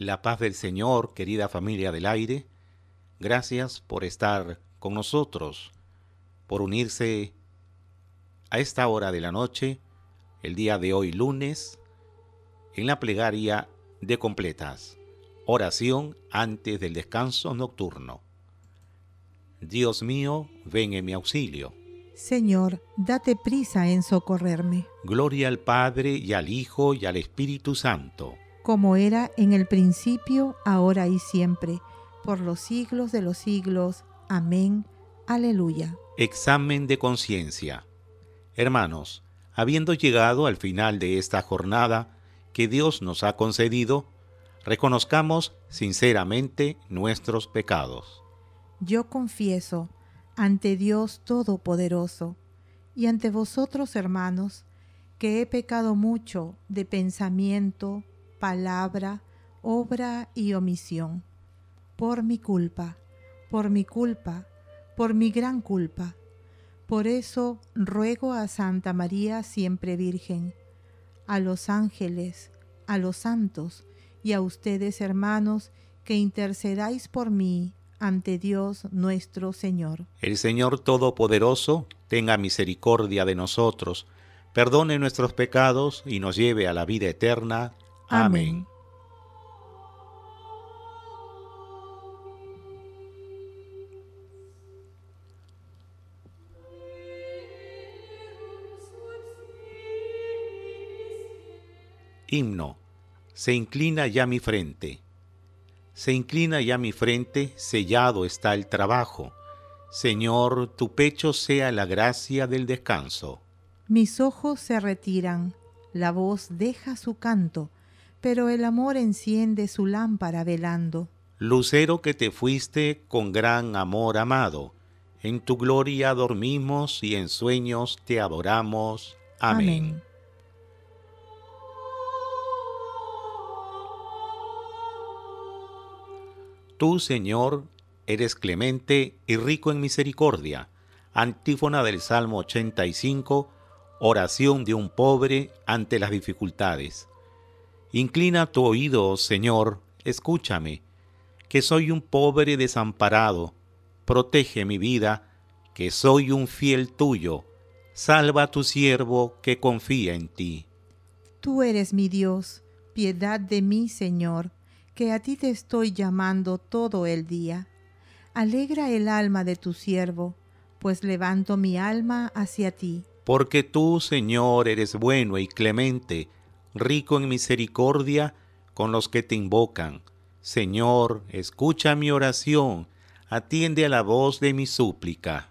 La paz del Señor, querida familia del aire, gracias por estar con nosotros, por unirse a esta hora de la noche, el día de hoy lunes, en la plegaria de completas, oración antes del descanso nocturno. Dios mío, ven en mi auxilio. Señor, date prisa en socorrerme. Gloria al Padre y al Hijo y al Espíritu Santo como era en el principio, ahora y siempre, por los siglos de los siglos. Amén. Aleluya. Examen de conciencia. Hermanos, habiendo llegado al final de esta jornada que Dios nos ha concedido, reconozcamos sinceramente nuestros pecados. Yo confieso ante Dios Todopoderoso y ante vosotros, hermanos, que he pecado mucho de pensamiento, palabra, obra y omisión. Por mi culpa, por mi culpa, por mi gran culpa. Por eso ruego a Santa María siempre Virgen, a los ángeles, a los santos y a ustedes hermanos que intercedáis por mí ante Dios nuestro Señor. El Señor Todopoderoso tenga misericordia de nosotros, perdone nuestros pecados y nos lleve a la vida eterna. Amén. Himno. Se inclina ya mi frente. Se inclina ya mi frente, sellado está el trabajo. Señor, tu pecho sea la gracia del descanso. Mis ojos se retiran, la voz deja su canto, pero el amor enciende su lámpara velando. Lucero que te fuiste con gran amor amado, en tu gloria dormimos y en sueños te adoramos. Amén. Tú, Señor, eres clemente y rico en misericordia. Antífona del Salmo 85, oración de un pobre ante las dificultades. Inclina tu oído, Señor, escúchame, que soy un pobre desamparado, protege mi vida, que soy un fiel tuyo, salva a tu siervo que confía en ti. Tú eres mi Dios, piedad de mí, Señor, que a ti te estoy llamando todo el día. Alegra el alma de tu siervo, pues levanto mi alma hacia ti. Porque tú, Señor, eres bueno y clemente, rico en misericordia con los que te invocan. Señor, escucha mi oración, atiende a la voz de mi súplica.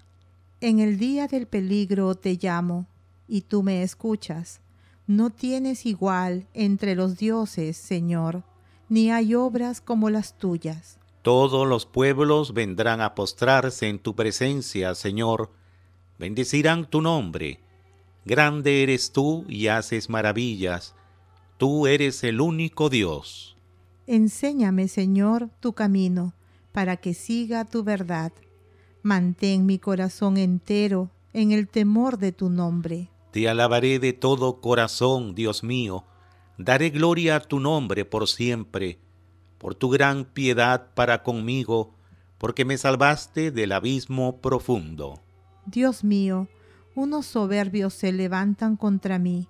En el día del peligro te llamo, y tú me escuchas. No tienes igual entre los dioses, Señor, ni hay obras como las tuyas. Todos los pueblos vendrán a postrarse en tu presencia, Señor. Bendecirán tu nombre. Grande eres tú y haces maravillas. Tú eres el único Dios. Enséñame, Señor, tu camino, para que siga tu verdad. Mantén mi corazón entero en el temor de tu nombre. Te alabaré de todo corazón, Dios mío. Daré gloria a tu nombre por siempre, por tu gran piedad para conmigo, porque me salvaste del abismo profundo. Dios mío, unos soberbios se levantan contra mí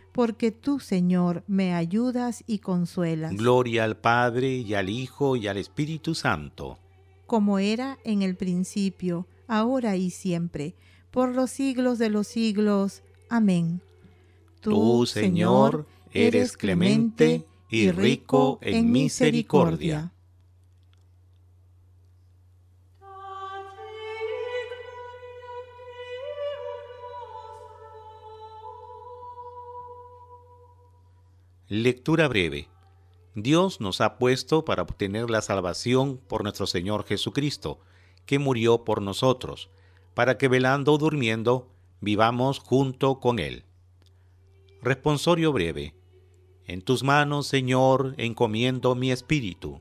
porque tú, Señor, me ayudas y consuelas. Gloria al Padre y al Hijo y al Espíritu Santo. Como era en el principio, ahora y siempre, por los siglos de los siglos. Amén. Tú, Señor, eres clemente y rico en misericordia. Lectura breve. Dios nos ha puesto para obtener la salvación por nuestro Señor Jesucristo, que murió por nosotros, para que velando o durmiendo vivamos junto con Él. Responsorio breve. En tus manos, Señor, encomiendo mi espíritu.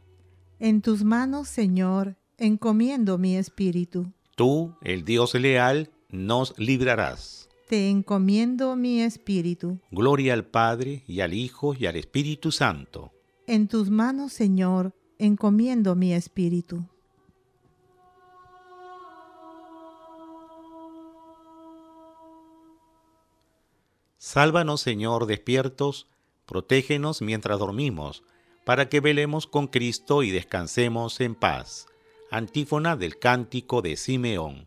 En tus manos, Señor, encomiendo mi espíritu. Tú, el Dios leal, nos librarás te encomiendo mi espíritu. Gloria al Padre y al Hijo y al Espíritu Santo. En tus manos, Señor, encomiendo mi espíritu. Sálvanos, Señor, despiertos, protégenos mientras dormimos, para que velemos con Cristo y descansemos en paz. Antífona del cántico de Simeón.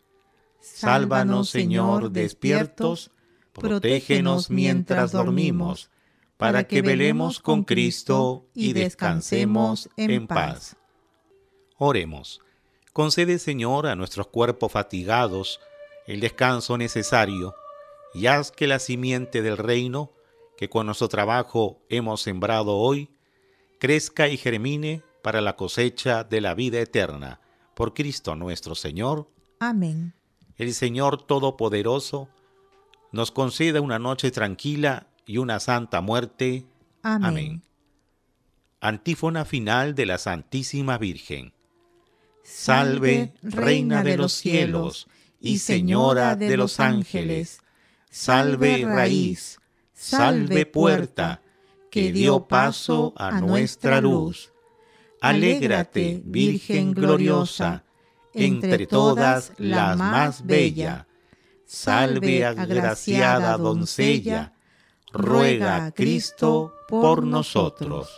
Sálvanos, Señor, despiertos, protégenos mientras dormimos, para que velemos con Cristo y descansemos en paz. Oremos. Concede, Señor, a nuestros cuerpos fatigados el descanso necesario y haz que la simiente del reino, que con nuestro trabajo hemos sembrado hoy, crezca y germine para la cosecha de la vida eterna. Por Cristo nuestro Señor. Amén el Señor Todopoderoso nos conceda una noche tranquila y una santa muerte. Amén. Antífona final de la Santísima Virgen. Salve, Reina de los cielos y Señora de los ángeles. Salve raíz, salve puerta, que dio paso a nuestra luz. Alégrate, Virgen gloriosa entre todas las más bella. Salve agraciada doncella, ruega a Cristo por nosotros.